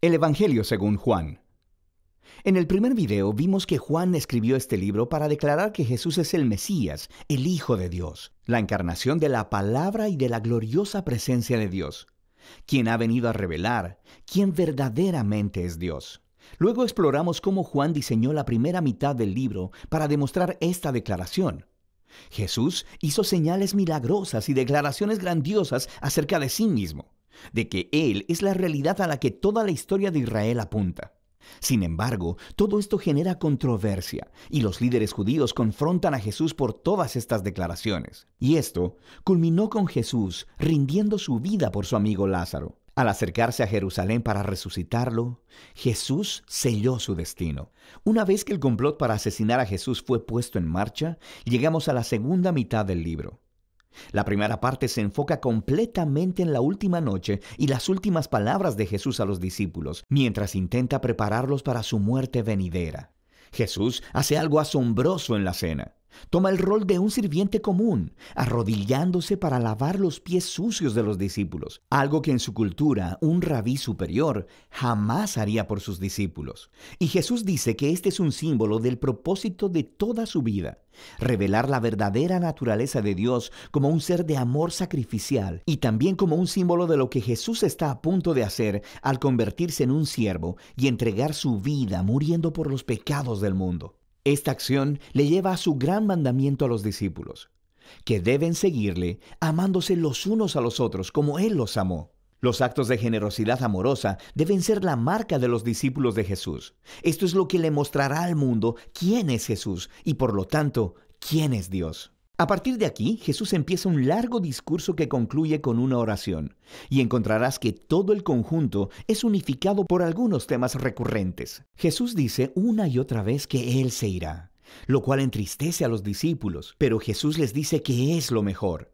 El Evangelio según Juan. En el primer video vimos que Juan escribió este libro para declarar que Jesús es el Mesías, el Hijo de Dios, la encarnación de la palabra y de la gloriosa presencia de Dios, quien ha venido a revelar quién verdaderamente es Dios. Luego exploramos cómo Juan diseñó la primera mitad del libro para demostrar esta declaración. Jesús hizo señales milagrosas y declaraciones grandiosas acerca de sí mismo de que Él es la realidad a la que toda la historia de Israel apunta. Sin embargo, todo esto genera controversia y los líderes judíos confrontan a Jesús por todas estas declaraciones. Y esto culminó con Jesús rindiendo su vida por su amigo Lázaro. Al acercarse a Jerusalén para resucitarlo, Jesús selló su destino. Una vez que el complot para asesinar a Jesús fue puesto en marcha, llegamos a la segunda mitad del libro. La primera parte se enfoca completamente en la última noche y las últimas palabras de Jesús a los discípulos, mientras intenta prepararlos para su muerte venidera. Jesús hace algo asombroso en la cena. Toma el rol de un sirviente común, arrodillándose para lavar los pies sucios de los discípulos, algo que en su cultura un rabí superior jamás haría por sus discípulos. Y Jesús dice que este es un símbolo del propósito de toda su vida, revelar la verdadera naturaleza de Dios como un ser de amor sacrificial y también como un símbolo de lo que Jesús está a punto de hacer al convertirse en un siervo y entregar su vida muriendo por los pecados del mundo. Esta acción le lleva a su gran mandamiento a los discípulos, que deben seguirle amándose los unos a los otros como Él los amó. Los actos de generosidad amorosa deben ser la marca de los discípulos de Jesús. Esto es lo que le mostrará al mundo quién es Jesús y por lo tanto quién es Dios. A partir de aquí, Jesús empieza un largo discurso que concluye con una oración, y encontrarás que todo el conjunto es unificado por algunos temas recurrentes. Jesús dice una y otra vez que Él se irá, lo cual entristece a los discípulos, pero Jesús les dice que es lo mejor,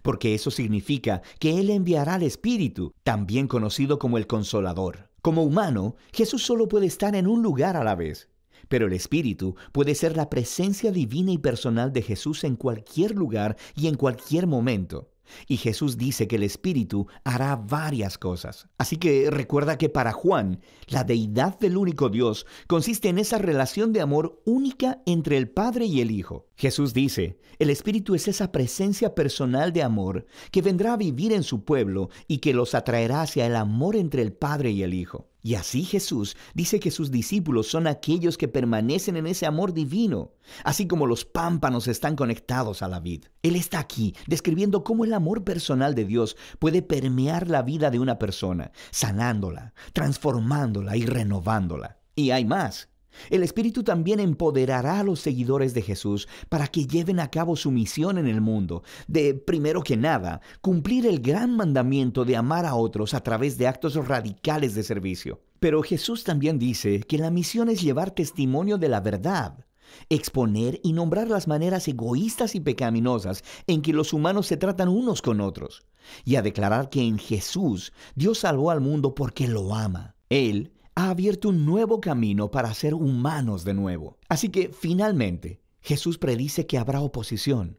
porque eso significa que Él enviará al Espíritu, también conocido como el Consolador. Como humano, Jesús solo puede estar en un lugar a la vez, pero el Espíritu puede ser la presencia divina y personal de Jesús en cualquier lugar y en cualquier momento. Y Jesús dice que el Espíritu hará varias cosas. Así que recuerda que para Juan, la deidad del único Dios consiste en esa relación de amor única entre el Padre y el Hijo. Jesús dice, el Espíritu es esa presencia personal de amor que vendrá a vivir en su pueblo y que los atraerá hacia el amor entre el Padre y el Hijo. Y así Jesús dice que sus discípulos son aquellos que permanecen en ese amor divino, así como los pámpanos están conectados a la vid. Él está aquí describiendo cómo el amor personal de Dios puede permear la vida de una persona, sanándola, transformándola y renovándola. Y hay más. El Espíritu también empoderará a los seguidores de Jesús para que lleven a cabo su misión en el mundo, de, primero que nada, cumplir el gran mandamiento de amar a otros a través de actos radicales de servicio. Pero Jesús también dice que la misión es llevar testimonio de la verdad, exponer y nombrar las maneras egoístas y pecaminosas en que los humanos se tratan unos con otros, y a declarar que en Jesús Dios salvó al mundo porque lo ama. Él ha abierto un nuevo camino para ser humanos de nuevo. Así que finalmente Jesús predice que habrá oposición.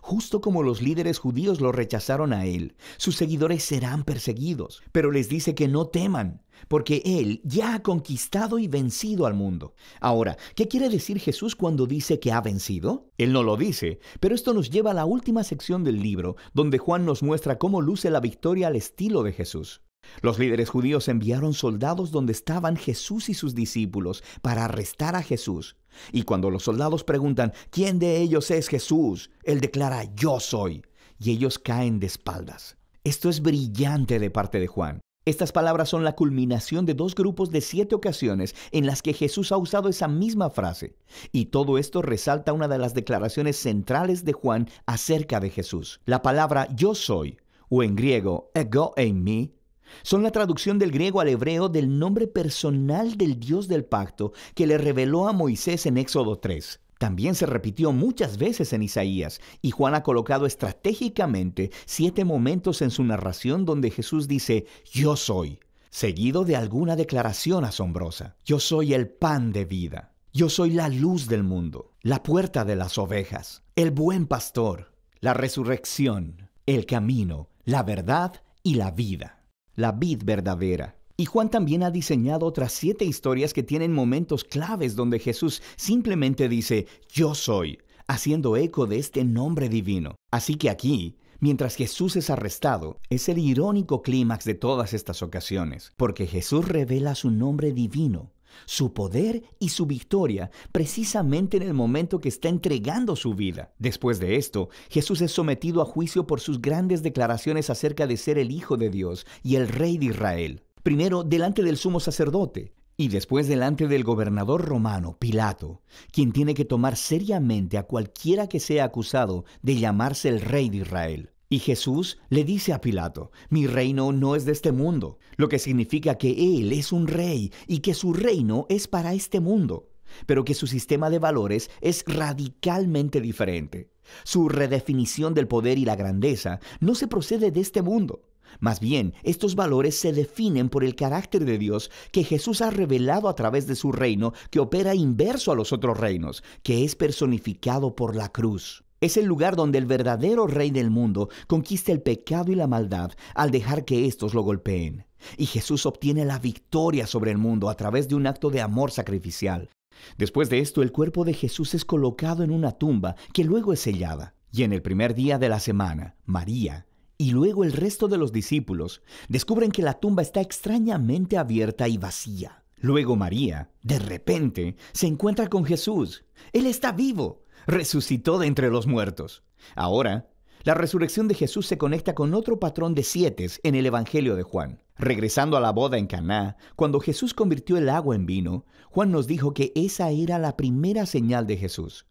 Justo como los líderes judíos lo rechazaron a él, sus seguidores serán perseguidos, pero les dice que no teman, porque él ya ha conquistado y vencido al mundo. Ahora, ¿qué quiere decir Jesús cuando dice que ha vencido? Él no lo dice, pero esto nos lleva a la última sección del libro, donde Juan nos muestra cómo luce la victoria al estilo de Jesús. Los líderes judíos enviaron soldados donde estaban Jesús y sus discípulos para arrestar a Jesús. Y cuando los soldados preguntan, ¿quién de ellos es Jesús? Él declara, yo soy. Y ellos caen de espaldas. Esto es brillante de parte de Juan. Estas palabras son la culminación de dos grupos de siete ocasiones en las que Jesús ha usado esa misma frase. Y todo esto resalta una de las declaraciones centrales de Juan acerca de Jesús. La palabra yo soy, o en griego ego en mí, son la traducción del griego al hebreo del nombre personal del Dios del pacto que le reveló a Moisés en Éxodo 3. También se repitió muchas veces en Isaías y Juan ha colocado estratégicamente siete momentos en su narración donde Jesús dice, yo soy, seguido de alguna declaración asombrosa. Yo soy el pan de vida. Yo soy la luz del mundo, la puerta de las ovejas, el buen pastor, la resurrección, el camino, la verdad y la vida la vid verdadera. Y Juan también ha diseñado otras siete historias que tienen momentos claves donde Jesús simplemente dice, yo soy, haciendo eco de este nombre divino. Así que aquí, mientras Jesús es arrestado, es el irónico clímax de todas estas ocasiones, porque Jesús revela su nombre divino su poder y su victoria precisamente en el momento que está entregando su vida. Después de esto, Jesús es sometido a juicio por sus grandes declaraciones acerca de ser el Hijo de Dios y el Rey de Israel. Primero, delante del sumo sacerdote, y después delante del gobernador romano, Pilato, quien tiene que tomar seriamente a cualquiera que sea acusado de llamarse el rey de Israel. Y Jesús le dice a Pilato, mi reino no es de este mundo, lo que significa que Él es un rey y que su reino es para este mundo, pero que su sistema de valores es radicalmente diferente. Su redefinición del poder y la grandeza no se procede de este mundo. Más bien, estos valores se definen por el carácter de Dios que Jesús ha revelado a través de su reino que opera inverso a los otros reinos, que es personificado por la cruz. Es el lugar donde el verdadero rey del mundo conquista el pecado y la maldad al dejar que éstos lo golpeen. Y Jesús obtiene la victoria sobre el mundo a través de un acto de amor sacrificial. Después de esto, el cuerpo de Jesús es colocado en una tumba que luego es sellada. Y en el primer día de la semana, María, y luego el resto de los discípulos descubren que la tumba está extrañamente abierta y vacía. Luego María, de repente, se encuentra con Jesús. Él está vivo resucitó de entre los muertos. Ahora, la resurrección de Jesús se conecta con otro patrón de siete en el Evangelio de Juan. Regresando a la boda en Caná, cuando Jesús convirtió el agua en vino, Juan nos dijo que esa era la primera señal de Jesús.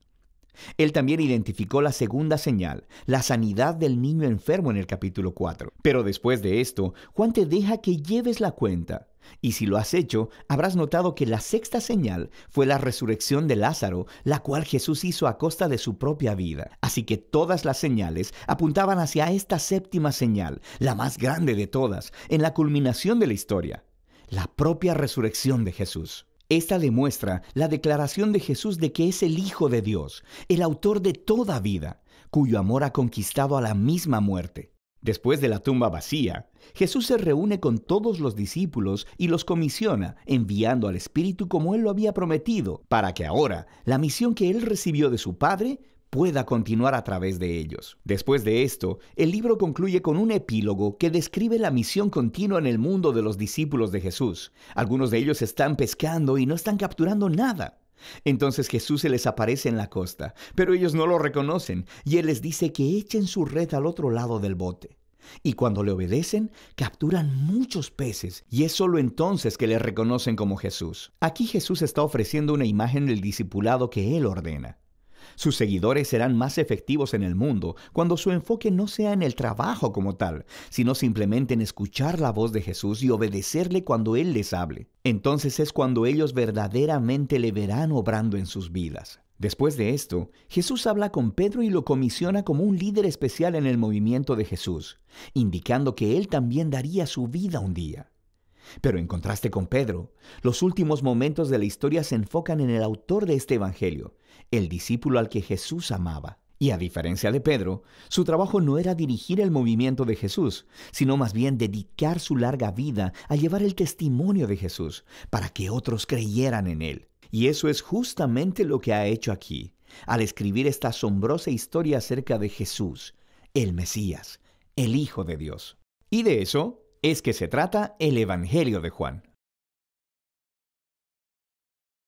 Él también identificó la segunda señal, la sanidad del niño enfermo en el capítulo 4. Pero después de esto, Juan te deja que lleves la cuenta. Y si lo has hecho, habrás notado que la sexta señal fue la resurrección de Lázaro, la cual Jesús hizo a costa de su propia vida. Así que todas las señales apuntaban hacia esta séptima señal, la más grande de todas, en la culminación de la historia, la propia resurrección de Jesús. Esta demuestra la declaración de Jesús de que es el Hijo de Dios, el autor de toda vida, cuyo amor ha conquistado a la misma muerte. Después de la tumba vacía, Jesús se reúne con todos los discípulos y los comisiona, enviando al Espíritu como Él lo había prometido, para que ahora la misión que Él recibió de su Padre pueda continuar a través de ellos. Después de esto, el libro concluye con un epílogo que describe la misión continua en el mundo de los discípulos de Jesús. Algunos de ellos están pescando y no están capturando nada. Entonces Jesús se les aparece en la costa, pero ellos no lo reconocen, y él les dice que echen su red al otro lado del bote. Y cuando le obedecen, capturan muchos peces, y es solo entonces que le reconocen como Jesús. Aquí Jesús está ofreciendo una imagen del discipulado que él ordena. Sus seguidores serán más efectivos en el mundo cuando su enfoque no sea en el trabajo como tal, sino simplemente en escuchar la voz de Jesús y obedecerle cuando Él les hable. Entonces es cuando ellos verdaderamente le verán obrando en sus vidas. Después de esto, Jesús habla con Pedro y lo comisiona como un líder especial en el movimiento de Jesús, indicando que él también daría su vida un día. Pero en contraste con Pedro, los últimos momentos de la historia se enfocan en el autor de este Evangelio, el discípulo al que Jesús amaba. Y a diferencia de Pedro, su trabajo no era dirigir el movimiento de Jesús, sino más bien dedicar su larga vida a llevar el testimonio de Jesús para que otros creyeran en él. Y eso es justamente lo que ha hecho aquí, al escribir esta asombrosa historia acerca de Jesús, el Mesías, el Hijo de Dios. Y de eso es que se trata el Evangelio de Juan.